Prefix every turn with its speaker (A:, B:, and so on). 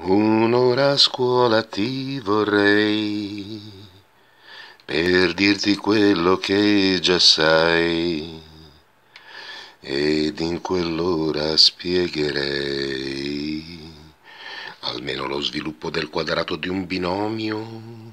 A: Un'ora a scuola ti vorrei per dirti quello che già sai ed in quell'ora spiegherei almeno lo sviluppo del quadrato di un binomio